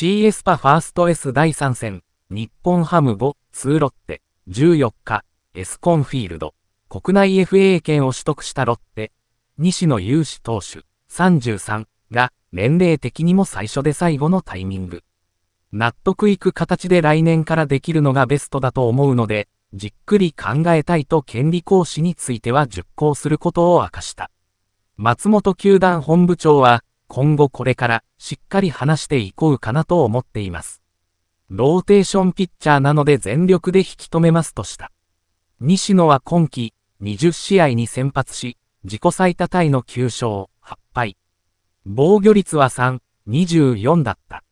CS パファースト S 第3戦、日本ハム5、2ロッテ、14日、エスコンフィールド、国内 FA 権を取得したロッテ、西野雄志投手、33が、年齢的にも最初で最後のタイミング。納得いく形で来年からできるのがベストだと思うので、じっくり考えたいと権利行使については熟考することを明かした。松本球団本部長は、今後これからしっかり話していこうかなと思っています。ローテーションピッチャーなので全力で引き止めますとした。西野は今季20試合に先発し、自己最多タイの9勝8敗。防御率は3、24だった。